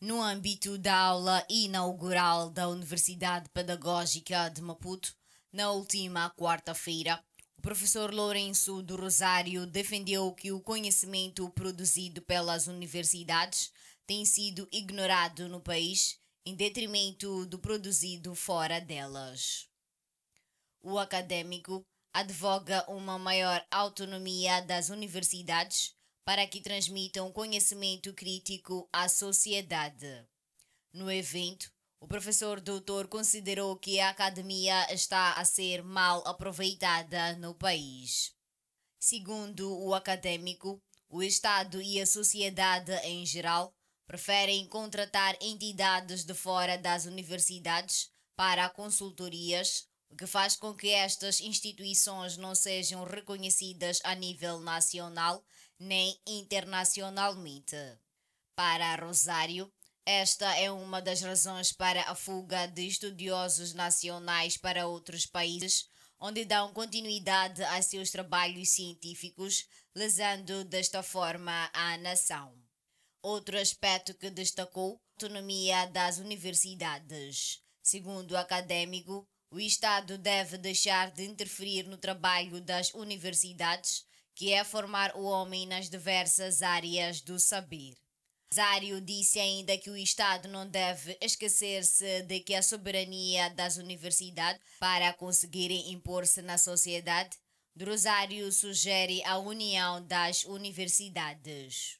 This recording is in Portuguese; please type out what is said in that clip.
No âmbito da aula inaugural da Universidade Pedagógica de Maputo, na última quarta-feira, o professor Lourenço do Rosário defendeu que o conhecimento produzido pelas universidades tem sido ignorado no país em detrimento do produzido fora delas. O acadêmico advoga uma maior autonomia das universidades para que transmitam conhecimento crítico à sociedade. No evento, o professor doutor considerou que a academia está a ser mal aproveitada no país. Segundo o acadêmico, o Estado e a sociedade em geral preferem contratar entidades de fora das universidades para consultorias, o que faz com que estas instituições não sejam reconhecidas a nível nacional nem internacionalmente. Para Rosário, esta é uma das razões para a fuga de estudiosos nacionais para outros países, onde dão continuidade a seus trabalhos científicos, lesando desta forma a nação. Outro aspecto que destacou a autonomia das universidades. Segundo o acadêmico, o Estado deve deixar de interferir no trabalho das universidades, que é formar o homem nas diversas áreas do saber. Zário disse ainda que o Estado não deve esquecer-se de que a soberania das universidades para conseguirem impor-se na sociedade. Drosário sugere a união das universidades.